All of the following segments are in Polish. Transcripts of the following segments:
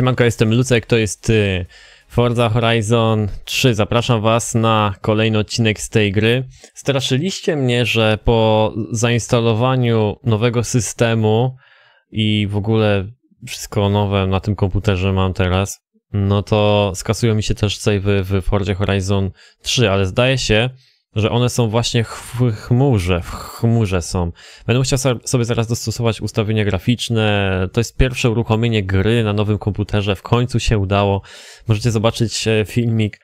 Siemanko, jestem Lucek, to jest y, Forza Horizon 3. Zapraszam was na kolejny odcinek z tej gry. Straszyliście mnie, że po zainstalowaniu nowego systemu i w ogóle wszystko nowe na tym komputerze mam teraz, no to skasują mi się też savey w Forza Horizon 3, ale zdaje się, że one są właśnie w chmurze, w chmurze są. Będę musiał sobie zaraz dostosować ustawienia graficzne. To jest pierwsze uruchomienie gry na nowym komputerze. W końcu się udało. Możecie zobaczyć e, filmik,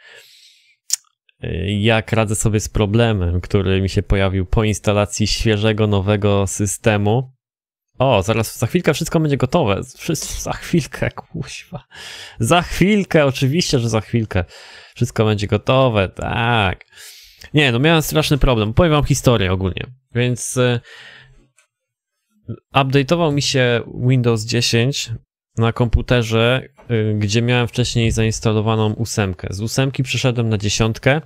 e, jak radzę sobie z problemem, który mi się pojawił po instalacji świeżego, nowego systemu. O, zaraz, za chwilkę wszystko będzie gotowe. Wszystko, za chwilkę, kuźwa. Za chwilkę, oczywiście, że za chwilkę. Wszystko będzie gotowe, tak. Nie, no miałem straszny problem. Powiem wam historię ogólnie. Więc e, update'ował mi się Windows 10 na komputerze, e, gdzie miałem wcześniej zainstalowaną ósemkę. Z ósemki przeszedłem na dziesiątkę,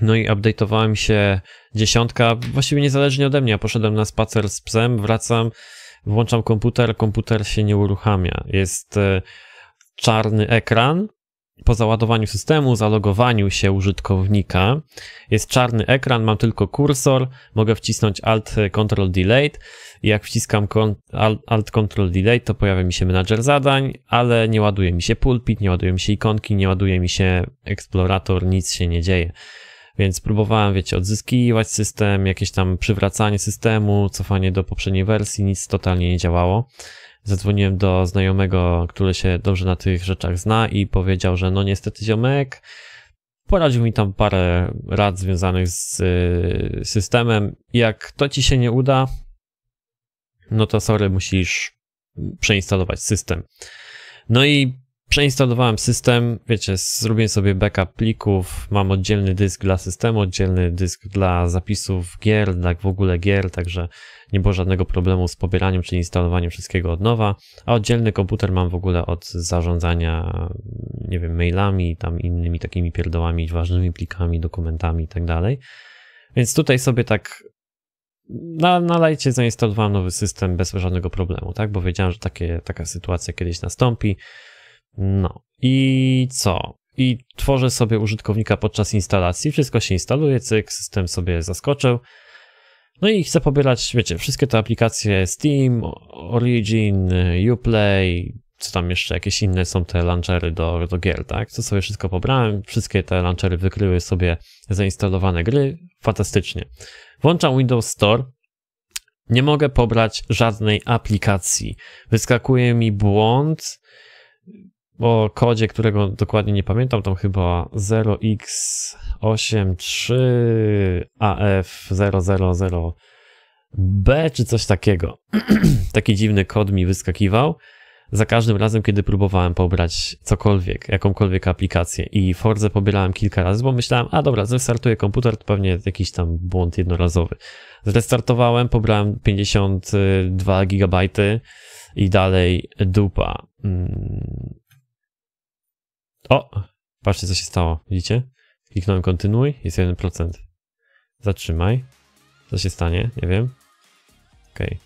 no i update'owała się dziesiątka, właściwie niezależnie ode mnie. Poszedłem na spacer z psem, wracam, włączam komputer, komputer się nie uruchamia. Jest e, czarny ekran, po załadowaniu systemu, zalogowaniu się użytkownika jest czarny ekran, mam tylko kursor, mogę wcisnąć Alt e, Ctrl Delete. Jak wciskam Alt Ctrl Delete, to pojawia mi się menadżer zadań, ale nie ładuje mi się pulpit, nie ładuje mi się ikonki, nie ładuje mi się eksplorator, nic się nie dzieje. Więc próbowałem, wiecie, odzyskiwać system, jakieś tam przywracanie systemu, cofanie do poprzedniej wersji, nic totalnie nie działało zadzwoniłem do znajomego, który się dobrze na tych rzeczach zna i powiedział, że no niestety ziomek, poradził mi tam parę rad związanych z y, systemem. Jak to ci się nie uda, no to sorry, musisz przeinstalować system. No i Przeinstalowałem system, wiecie, zrobiłem sobie backup plików, mam oddzielny dysk dla systemu, oddzielny dysk dla zapisów gier, dla w ogóle gier, także nie było żadnego problemu z pobieraniem czy instalowaniem wszystkiego od nowa, a oddzielny komputer mam w ogóle od zarządzania, nie wiem, mailami, tam innymi takimi pierdołami, ważnymi plikami, dokumentami i tak dalej. Więc tutaj sobie tak na, na lajcie zainstalowałem nowy system bez żadnego problemu, tak? Bo wiedziałem, że takie, taka sytuacja kiedyś nastąpi. No i co? I tworzę sobie użytkownika podczas instalacji, wszystko się instaluje, cyk, system sobie zaskoczył. No i chcę pobierać, wiecie, wszystkie te aplikacje Steam, Origin, Uplay, co tam jeszcze jakieś inne są te launchery do, do gier, tak? Co sobie wszystko pobrałem, wszystkie te launchery wykryły sobie zainstalowane gry, fantastycznie. Włączam Windows Store, nie mogę pobrać żadnej aplikacji. Wyskakuje mi błąd, o kodzie, którego dokładnie nie pamiętam, tam chyba 0x83AF000B czy coś takiego. Taki dziwny kod mi wyskakiwał za każdym razem, kiedy próbowałem pobrać cokolwiek, jakąkolwiek aplikację i Forze pobierałem kilka razy, bo myślałem, a dobra, zrestartuję komputer, to pewnie jakiś tam błąd jednorazowy. Zrestartowałem, pobrałem 52 GB i dalej dupa. Hmm o! Patrzcie, co się stało. Widzicie? Kliknąłem kontynuuj, jest 1%. Zatrzymaj. Co się stanie? Nie wiem. Okej. Okay.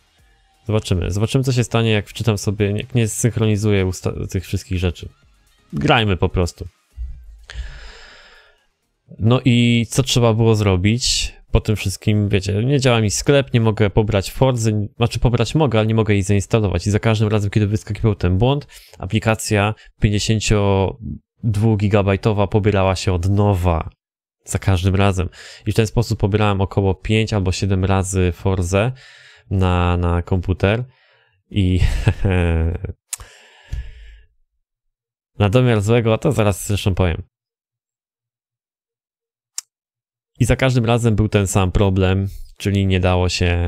Zobaczymy. Zobaczymy, co się stanie, jak wczytam sobie, jak nie zsynchronizuję tych wszystkich rzeczy. Grajmy po prostu. No i co trzeba było zrobić? Po tym wszystkim, wiecie, nie działa mi sklep, nie mogę pobrać Forzy, znaczy pobrać mogę, ale nie mogę jej zainstalować. I za każdym razem, kiedy wyskakiwał ten błąd, aplikacja 50 2-gigabajtowa pobierała się od nowa za każdym razem. I w ten sposób pobierałem około 5 albo 7 razy Forze na, na komputer i na domiar złego, a to zaraz zresztą powiem. I za każdym razem był ten sam problem, czyli nie dało się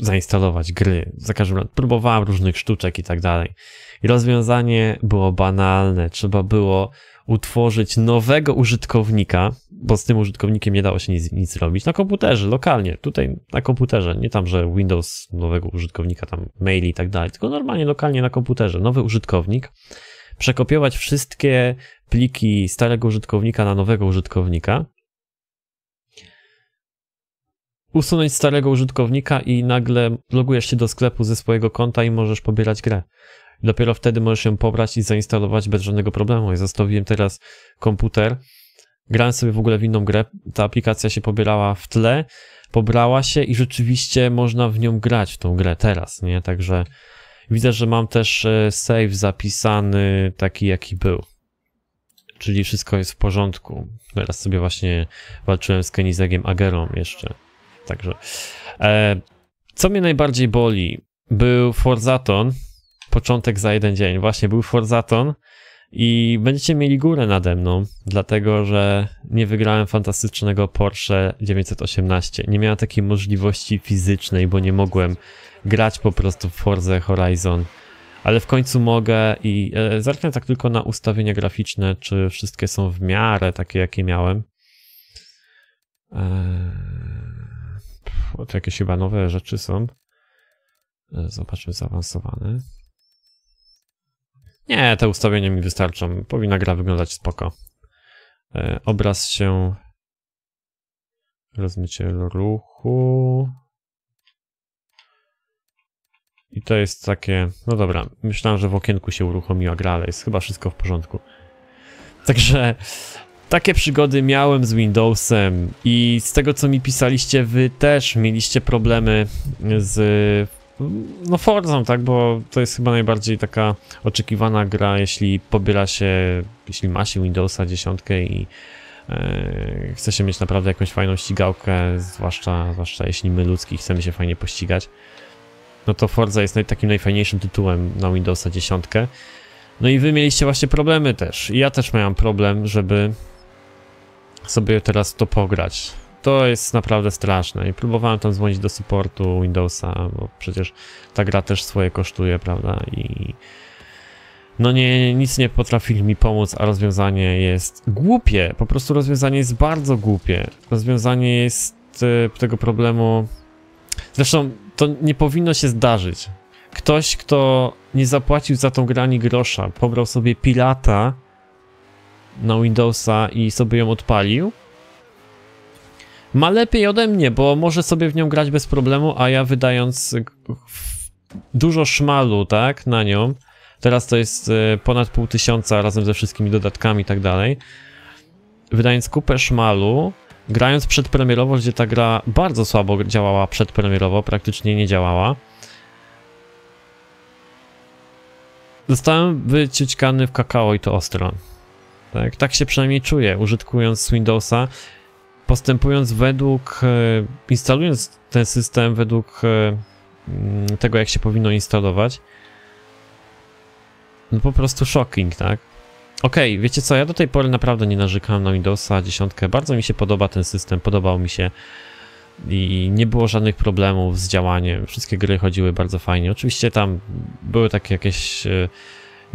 zainstalować gry. Za każdym razem próbowałem różnych sztuczek i tak dalej. I rozwiązanie było banalne. Trzeba było utworzyć nowego użytkownika, bo z tym użytkownikiem nie dało się nic, nic robić, na komputerze, lokalnie, tutaj na komputerze, nie tam, że Windows nowego użytkownika, tam maili i tak dalej, tylko normalnie, lokalnie na komputerze, nowy użytkownik, przekopiować wszystkie pliki starego użytkownika na nowego użytkownika, usunąć starego użytkownika i nagle logujesz się do sklepu ze swojego konta i możesz pobierać grę. Dopiero wtedy możesz ją pobrać i zainstalować bez żadnego problemu. Ja zostawiłem teraz komputer, grałem sobie w ogóle w inną grę, ta aplikacja się pobierała w tle, pobrała się i rzeczywiście można w nią grać, w tą grę teraz, nie? Także widzę, że mam też e, save zapisany taki, jaki był. Czyli wszystko jest w porządku. Teraz sobie właśnie walczyłem z Kenizegiem Agerą jeszcze. Także. E, co mnie najbardziej boli? Był Forzaton, początek za jeden dzień. Właśnie był Forzaton i będziecie mieli górę nade mną, dlatego że nie wygrałem fantastycznego Porsche 918. Nie miałem takiej możliwości fizycznej, bo nie mogłem grać po prostu w Forza Horizon. Ale w końcu mogę i e, zerknę tak tylko na ustawienia graficzne, czy wszystkie są w miarę takie, jakie miałem. Eee to jakieś chyba nowe rzeczy są. E, zobaczmy zaawansowane. Nie, te ustawienia mi wystarczą. Powinna gra wyglądać spoko. E, obraz się... Rozmycie ruchu... I to jest takie... No dobra, myślałem, że w okienku się uruchomiła gra, ale jest chyba wszystko w porządku. Także takie przygody miałem z Windowsem i z tego co mi pisaliście, wy też mieliście problemy z no Forza, tak, bo to jest chyba najbardziej taka oczekiwana gra, jeśli pobiera się, jeśli ma się Windowsa 10 i e, chce się mieć naprawdę jakąś fajną ścigałkę, zwłaszcza, zwłaszcza jeśli my ludzki chcemy się fajnie pościgać, no to Forza jest naj, takim najfajniejszym tytułem na Windowsa 10. No i wy mieliście właśnie problemy też. I ja też miałem problem, żeby sobie teraz to pograć. To jest naprawdę straszne i próbowałem tam dzwonić do supportu Windowsa, bo przecież ta gra też swoje kosztuje, prawda? I no nie, nic nie potrafili mi pomóc, a rozwiązanie jest głupie. Po prostu rozwiązanie jest bardzo głupie. Rozwiązanie jest e, tego problemu. Zresztą to nie powinno się zdarzyć. Ktoś, kto nie zapłacił za tą grani grosza, pobrał sobie pilata na Windowsa i sobie ją odpalił. Ma lepiej ode mnie, bo może sobie w nią grać bez problemu, a ja wydając dużo szmalu, tak, na nią. Teraz to jest e, ponad pół tysiąca razem ze wszystkimi dodatkami i tak dalej. Wydając kupę szmalu, grając przedpremierowo, gdzie ta gra bardzo słabo działała przedpremierowo, praktycznie nie działała. Zostałem wyciećkany w kakao i to ostro. Tak, tak się przynajmniej czuję, użytkując Windowsa, postępując według, e, instalując ten system według e, mm, tego, jak się powinno instalować. No po prostu shocking, tak? Okej, okay, wiecie co, ja do tej pory naprawdę nie narzekałem na Windowsa 10. Bardzo mi się podoba ten system, podobał mi się i nie było żadnych problemów z działaniem. Wszystkie gry chodziły bardzo fajnie. Oczywiście tam były takie jakieś e,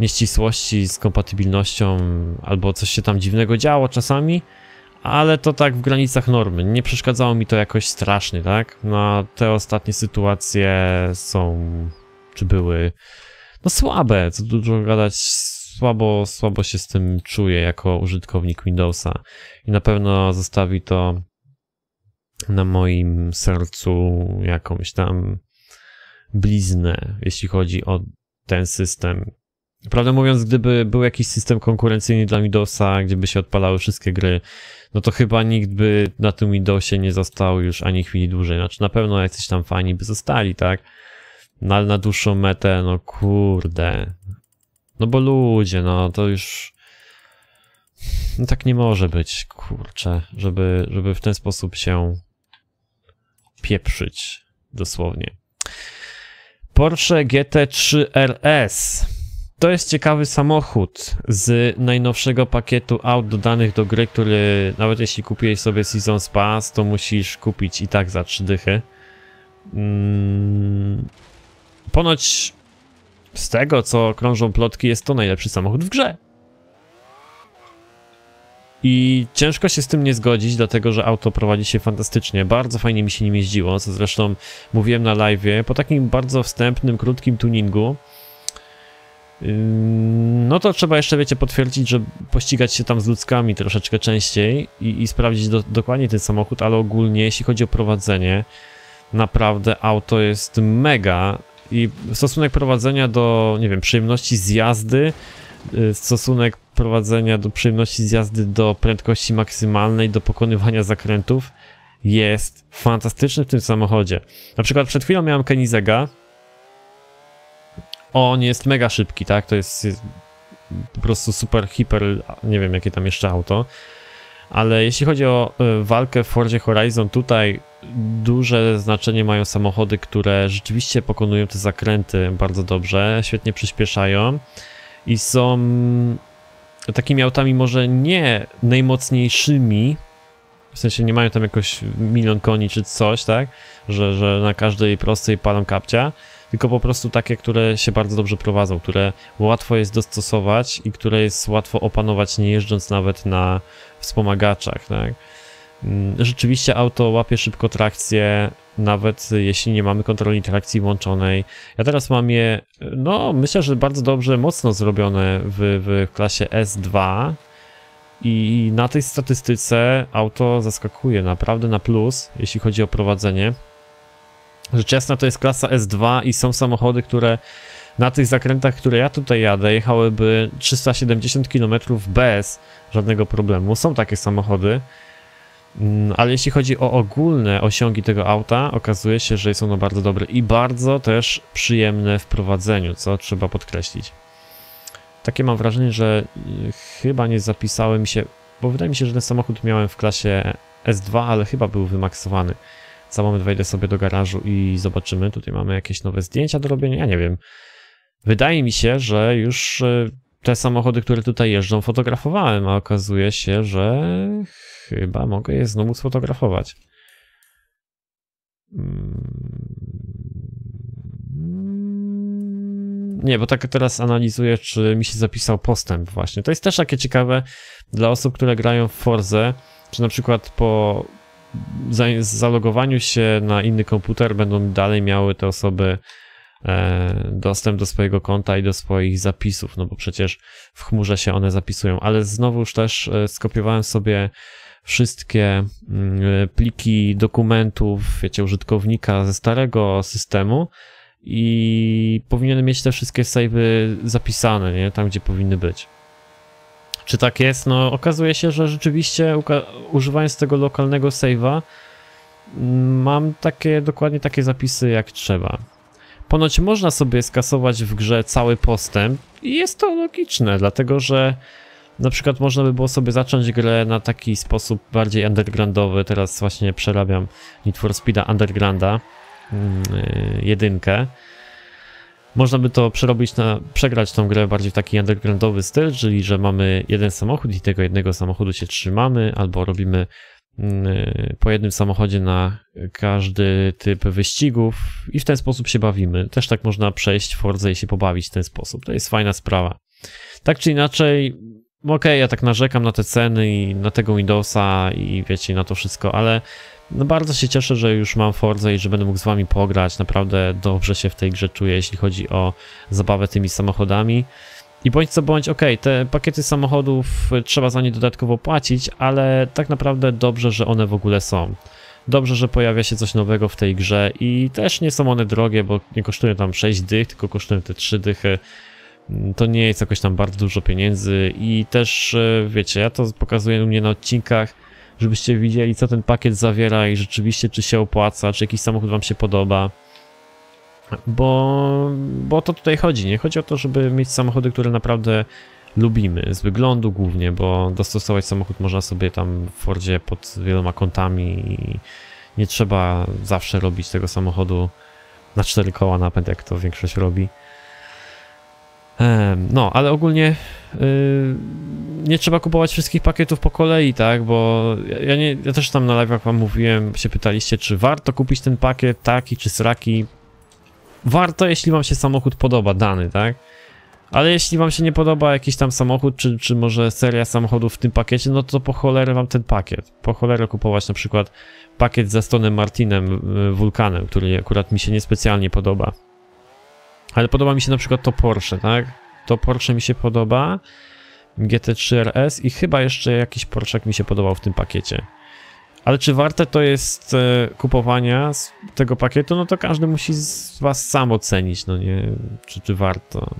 nieścisłości z kompatybilnością albo coś się tam dziwnego działo czasami, ale to tak w granicach normy. Nie przeszkadzało mi to jakoś strasznie, tak? No, te ostatnie sytuacje są, czy były, no słabe, co dużo gadać, słabo, słabo się z tym czuję jako użytkownik Windowsa i na pewno zostawi to na moim sercu jakąś tam bliznę, jeśli chodzi o ten system. Prawdę mówiąc, gdyby był jakiś system konkurencyjny dla gdzie by się odpalały wszystkie gry, no to chyba nikt by na tym Midosie nie został już ani chwili dłużej. Znaczy na pewno jacyś tam fani by zostali, tak? No ale na dłuższą metę, no kurde. No bo ludzie, no to już... No tak nie może być, kurczę, żeby, żeby w ten sposób się pieprzyć, dosłownie. Porsche GT3 RS to jest ciekawy samochód z najnowszego pakietu aut dodanych do gry, który nawet jeśli kupiłeś sobie Seasons Pass, to musisz kupić i tak za trzy dychy. Mm, ponoć z tego, co krążą plotki, jest to najlepszy samochód w grze. I ciężko się z tym nie zgodzić, dlatego że auto prowadzi się fantastycznie. Bardzo fajnie mi się nim jeździło, co zresztą mówiłem na live po takim bardzo wstępnym, krótkim tuningu no to trzeba jeszcze, wiecie, potwierdzić, że pościgać się tam z ludzkami troszeczkę częściej i, i sprawdzić do, dokładnie ten samochód, ale ogólnie, jeśli chodzi o prowadzenie, naprawdę auto jest mega i stosunek prowadzenia do, nie wiem, przyjemności z jazdy, y, stosunek prowadzenia do przyjemności z jazdy do prędkości maksymalnej, do pokonywania zakrętów jest fantastyczny w tym samochodzie. Na przykład przed chwilą miałem Kenizega, on jest mega szybki, tak? To jest, jest po prostu super, hiper, nie wiem jakie tam jeszcze auto. Ale jeśli chodzi o e, walkę w Fordzie Horizon, tutaj duże znaczenie mają samochody, które rzeczywiście pokonują te zakręty bardzo dobrze, świetnie przyspieszają i są takimi autami może nie najmocniejszymi, w sensie nie mają tam jakoś milion koni czy coś, tak, że, że na każdej prostej palą kapcia, tylko po prostu takie, które się bardzo dobrze prowadzą, które łatwo jest dostosować i które jest łatwo opanować, nie jeżdżąc nawet na wspomagaczach. Tak? Mm, rzeczywiście auto łapie szybko trakcję, nawet jeśli nie mamy kontroli trakcji włączonej. Ja teraz mam je, no myślę, że bardzo dobrze, mocno zrobione w, w klasie S2 i na tej statystyce auto zaskakuje naprawdę na plus, jeśli chodzi o prowadzenie. Rzecz jasna to jest klasa S2 i są samochody, które na tych zakrętach, które ja tutaj jadę, jechałyby 370 km bez żadnego problemu. Są takie samochody, mm, ale jeśli chodzi o ogólne osiągi tego auta, okazuje się, że jest ono bardzo dobre i bardzo też przyjemne w prowadzeniu, co trzeba podkreślić. Takie mam wrażenie, że y, chyba nie zapisałem się, bo wydaje mi się, że ten samochód miałem w klasie S2, ale chyba był wymaksowany. Za moment wejdę sobie do garażu i zobaczymy. Tutaj mamy jakieś nowe zdjęcia do robienia, ja nie wiem. Wydaje mi się, że już e, te samochody, które tutaj jeżdżą, fotografowałem, a okazuje się, że chyba mogę je znowu sfotografować. Mm. Nie, bo tak teraz analizuję, czy mi się zapisał postęp właśnie. To jest też takie ciekawe dla osób, które grają w Forze, czy na przykład po zalogowaniu się na inny komputer będą dalej miały te osoby e, dostęp do swojego konta i do swoich zapisów, no bo przecież w chmurze się one zapisują. Ale znowuż też e, skopiowałem sobie wszystkie mm, e, pliki dokumentów, wiecie, użytkownika ze starego systemu i powinienem mieć te wszystkie savey zapisane, nie? Tam, gdzie powinny być. Czy tak jest? No, okazuje się, że rzeczywiście używając tego lokalnego save'a mam takie, dokładnie takie zapisy jak trzeba. Ponoć można sobie skasować w grze cały postęp i jest to logiczne, dlatego że na przykład można by było sobie zacząć grę na taki sposób bardziej undergroundowy. Teraz właśnie przerabiam Need for Speed'a Undergrounda, yy, jedynkę. Można by to przerobić na, przegrać tą grę bardziej w taki undergroundowy styl, czyli że mamy jeden samochód i tego jednego samochodu się trzymamy, albo robimy mm, y, po jednym samochodzie na każdy typ wyścigów i w ten sposób się bawimy. Też tak można przejść Forza i się pobawić w ten sposób. To jest fajna sprawa. Tak czy inaczej, no okej, okay, ja tak narzekam na te ceny i na tego Windowsa i wiecie, na to wszystko, ale no bardzo się cieszę, że już mam Forza i że będę mógł z wami pograć. Naprawdę dobrze się w tej grze czuję, jeśli chodzi o zabawę tymi samochodami. I bądź co bądź, ok, te pakiety samochodów trzeba za nie dodatkowo płacić, ale tak naprawdę dobrze, że one w ogóle są. Dobrze, że pojawia się coś nowego w tej grze i też nie są one drogie, bo nie kosztują tam 6 dych, tylko kosztują te 3 dychy to nie jest jakoś tam bardzo dużo pieniędzy i też, e, wiecie, ja to pokazuję u mnie na odcinkach, żebyście widzieli, co ten pakiet zawiera i rzeczywiście, czy się opłaca, czy jakiś samochód wam się podoba. Bo, bo o to tutaj chodzi, nie? Chodzi o to, żeby mieć samochody, które naprawdę lubimy, z wyglądu głównie, bo dostosować samochód można sobie tam w Fordzie pod wieloma kątami i nie trzeba zawsze robić tego samochodu na cztery koła napęd, jak to większość robi. No, ale ogólnie y, nie trzeba kupować wszystkich pakietów po kolei, tak? Bo ja, nie, ja też tam na live'ach wam mówiłem, się pytaliście, czy warto kupić ten pakiet taki czy sraki. Warto, jeśli wam się samochód podoba, dany, tak? Ale jeśli wam się nie podoba jakiś tam samochód, czy, czy może seria samochodów w tym pakiecie, no to po cholerę wam ten pakiet. Po cholerę kupować na przykład pakiet za Stonem Martinem, y, Wulkanem, który akurat mi się niespecjalnie podoba. Ale podoba mi się na przykład to Porsche, tak? To Porsche mi się podoba. GT3 RS i chyba jeszcze jakiś Porschek mi się podobał w tym pakiecie. Ale czy warte to jest e, kupowania tego pakietu? No to każdy musi z was sam ocenić, no nie? Czy, czy warto.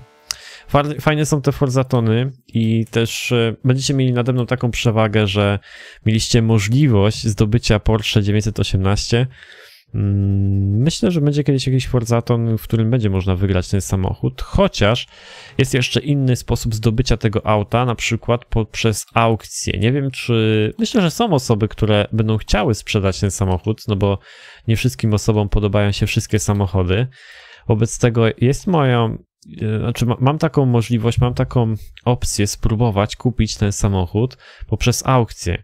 Fajne są te Forzatony i też e, będziecie mieli nade mną taką przewagę, że mieliście możliwość zdobycia Porsche 918 Mm, myślę, że będzie kiedyś jakiś Forzaton, w którym będzie można wygrać ten samochód, chociaż jest jeszcze inny sposób zdobycia tego auta, na przykład poprzez aukcję. Nie wiem, czy. Myślę, że są osoby, które będą chciały sprzedać ten samochód, no bo nie wszystkim osobom podobają się wszystkie samochody. Wobec tego jest moją. E, znaczy, mam taką możliwość, mam taką opcję spróbować kupić ten samochód poprzez aukcję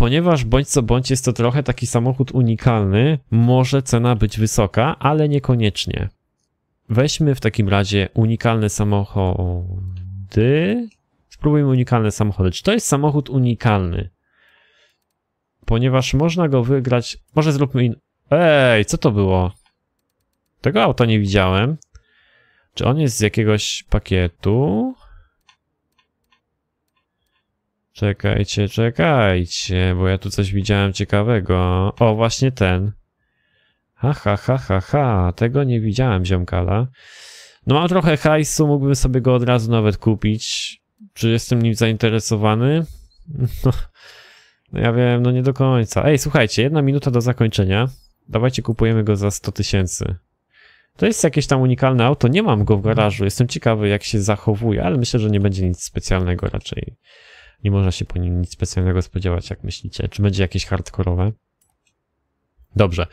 ponieważ bądź co bądź jest to trochę taki samochód unikalny, może cena być wysoka, ale niekoniecznie. Weźmy w takim razie unikalne samochody. Spróbujmy unikalne samochody. Czy to jest samochód unikalny? Ponieważ można go wygrać. Może zróbmy. In... Ej, co to było? Tego auta nie widziałem. Czy on jest z jakiegoś pakietu? Czekajcie, czekajcie, bo ja tu coś widziałem ciekawego. O, właśnie ten. Ha, ha, ha, ha, ha. Tego nie widziałem, ziomkala. No mam trochę hajsu, mógłbym sobie go od razu nawet kupić. Czy jestem nim zainteresowany? No, no ja wiem, no nie do końca. Ej, słuchajcie, jedna minuta do zakończenia. Dawajcie, kupujemy go za 100 tysięcy. To jest jakieś tam unikalne auto, nie mam go w garażu, jestem ciekawy jak się zachowuje, ale myślę, że nie będzie nic specjalnego raczej. Nie można się po nim nic specjalnego spodziewać, jak myślicie. Czy będzie jakieś hardkorowe? Dobrze.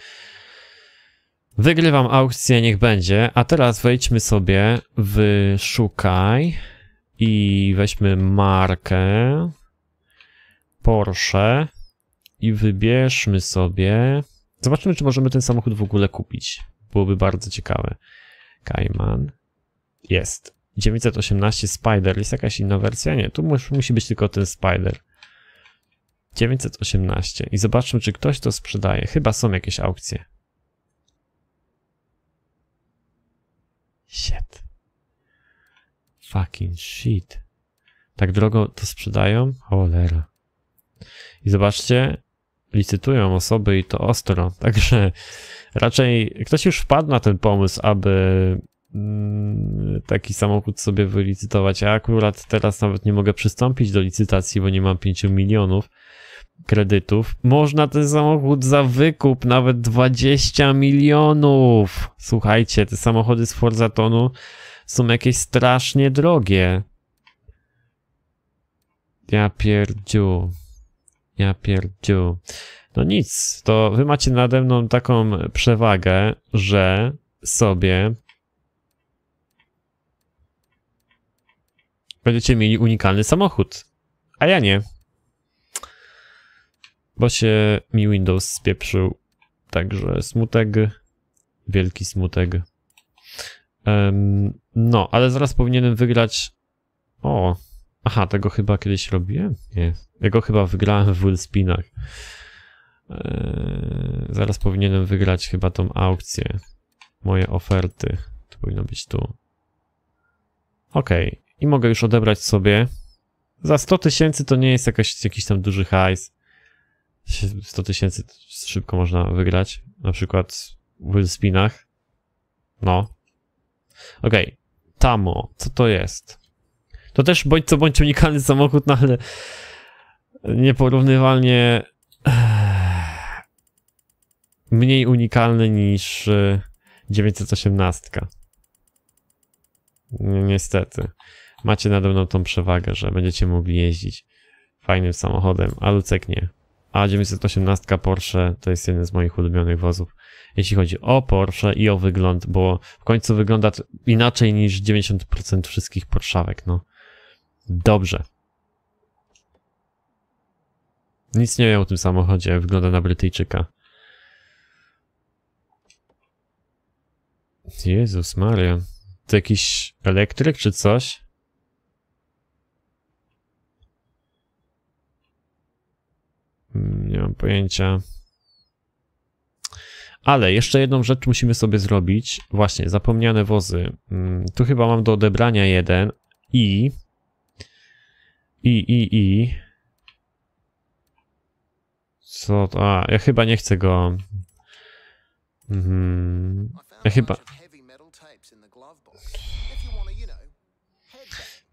Wygrywam aukcję, niech będzie. A teraz wejdźmy sobie w szukaj i weźmy markę Porsche i wybierzmy sobie. Zobaczymy, czy możemy ten samochód w ogóle kupić. Byłoby bardzo ciekawe. Cayman. Jest. 918 Spider. Jest jakaś inna wersja? Nie, tu musi, musi być tylko ten Spider. 918. I zobaczmy, czy ktoś to sprzedaje. Chyba są jakieś aukcje. Shit. Fucking shit. Tak drogo to sprzedają? Cholera. I zobaczcie, licytują osoby i to ostro. Także raczej ktoś już wpadł na ten pomysł, aby Mm, taki samochód sobie wylicytować. Ja akurat teraz nawet nie mogę przystąpić do licytacji, bo nie mam 5 milionów kredytów. Można ten samochód za wykup nawet 20 milionów. Słuchajcie, te samochody z Forzatonu są jakieś strasznie drogie. Ja pierdziu. Ja pierdziu. No nic, to wy macie nade mną taką przewagę, że sobie będziecie mieli unikalny samochód. A ja nie. Bo się mi Windows spieprzył. Także smutek. Wielki smutek. Um, no, ale zaraz powinienem wygrać. O. Aha, tego chyba kiedyś robiłem? Nie. tego chyba wygrałem w Willspinach. Eee, zaraz powinienem wygrać chyba tą aukcję. Moje oferty. To powinno być tu. Okej. Okay i mogę już odebrać sobie. Za 100 tysięcy to nie jest jakaś, jakiś tam duży hajs. 100 tysięcy szybko można wygrać, na przykład w spinach No. Okej, okay. Tamo, co to jest? To też bądź co bądź unikalny samochód, no ale nieporównywalnie eh, mniej unikalny niż 918. Eh, niestety macie nade mną tą przewagę, że będziecie mogli jeździć fajnym samochodem, a Lucek nie. A 918 Porsche to jest jeden z moich ulubionych wozów, jeśli chodzi o Porsche i o wygląd, bo w końcu wygląda inaczej niż 90% wszystkich Porszawek, no. Dobrze. Nic nie wiem o tym samochodzie, wygląda na Brytyjczyka. Jezus Maria. To jakiś elektryk czy coś? Mm, nie mam pojęcia. Ale jeszcze jedną rzecz musimy sobie zrobić. Właśnie, zapomniane wozy. Mm, tu chyba mam do odebrania jeden. I... I, i, i... Co to? A, ja chyba nie chcę go... Mhm. Ja chyba...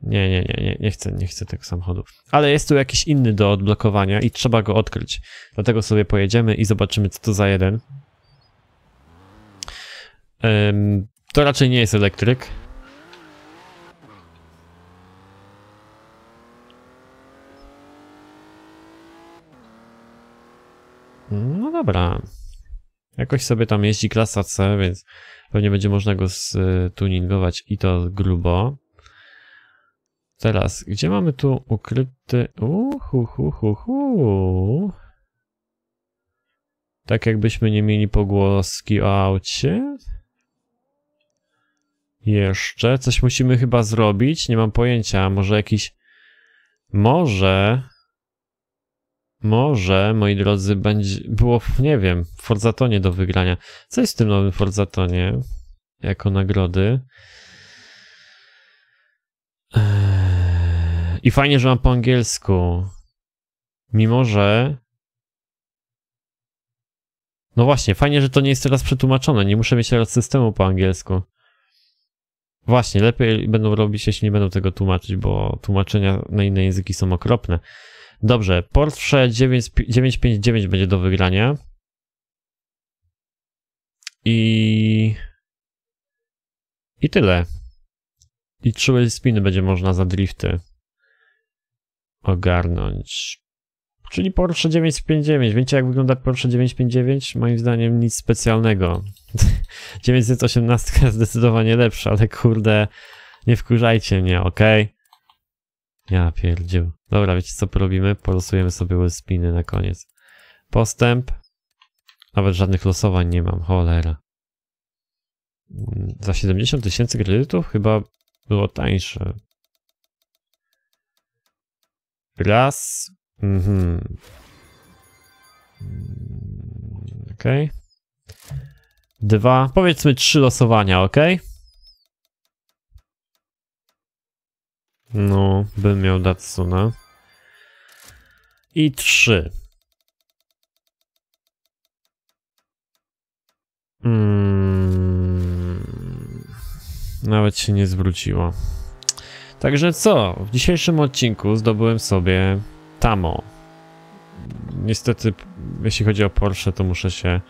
Nie, nie, nie, nie, nie chcę, nie chcę tego samochodu. Ale jest tu jakiś inny do odblokowania i trzeba go odkryć. Dlatego sobie pojedziemy i zobaczymy, co to za jeden. Um, to raczej nie jest elektryk. No dobra. Jakoś sobie tam jeździ klasa C, więc pewnie będzie można go stuningować e, i to grubo. Teraz, gdzie mamy tu ukryty... Uhuhuhuhu. Tak jakbyśmy nie mieli pogłoski o aucie. Jeszcze coś musimy chyba zrobić, nie mam pojęcia, może jakiś... Może... Może, moi drodzy, będzie... było, nie wiem, w Forzatonie do wygrania. Co jest w tym nowym Forzatonie? Jako nagrody. Eee... I fajnie, że mam po angielsku. Mimo, że. No właśnie, fajnie, że to nie jest teraz przetłumaczone. Nie muszę mieć teraz systemu po angielsku. Właśnie, lepiej będą robić, jeśli nie będą tego tłumaczyć, bo tłumaczenia na inne języki są okropne. Dobrze, Porsche 959 będzie do wygrania. I. I tyle. I trzy spiny będzie można za drifty ogarnąć. Czyli Porsche 959. Wiecie jak wygląda Porsche 959? Moim zdaniem nic specjalnego. 918 zdecydowanie lepsza, ale kurde, nie wkurzajcie mnie, ok? Ja pierdził. Dobra, wiecie co porobimy? Polosujemy sobie spiny na koniec. Postęp. Nawet żadnych losowań nie mam, cholera. Mm, za 70 tysięcy kredytów chyba było tańsze. Raz. Mhm. Dwa. Powiedzmy trzy losowania, ok? No, bym miał Datsunę. I trzy. Mm, nawet się nie zwróciło. Także co? W dzisiejszym odcinku zdobyłem sobie Tamo. Niestety, jeśli chodzi o Porsche, to muszę się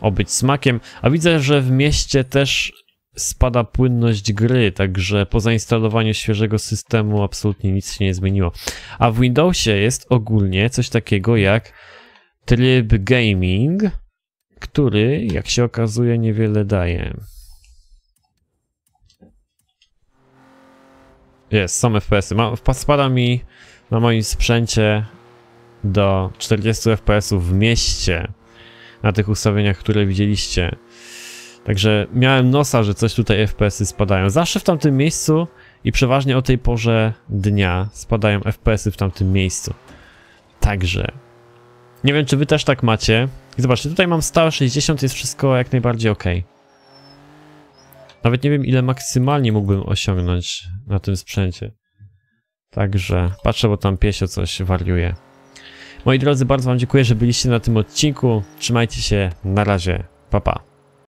obyć smakiem. A widzę, że w mieście też spada płynność gry, także po zainstalowaniu świeżego systemu absolutnie nic się nie zmieniło. A w Windowsie jest ogólnie coś takiego jak tryb gaming, który, jak się okazuje, niewiele daje. Jest, są FPS-y. Spada mi na moim sprzęcie do 40 fps w mieście na tych ustawieniach, które widzieliście. Także miałem nosa, że coś tutaj FPS-y spadają. Zawsze w tamtym miejscu i przeważnie o tej porze dnia spadają FPS-y w tamtym miejscu. Także nie wiem, czy wy też tak macie. I zobaczcie, tutaj mam stałe 60, jest wszystko jak najbardziej ok. Nawet nie wiem, ile maksymalnie mógłbym osiągnąć na tym sprzęcie. Także patrzę, bo tam piesio coś wariuje. Moi drodzy, bardzo wam dziękuję, że byliście na tym odcinku. Trzymajcie się, na razie, pa Pa.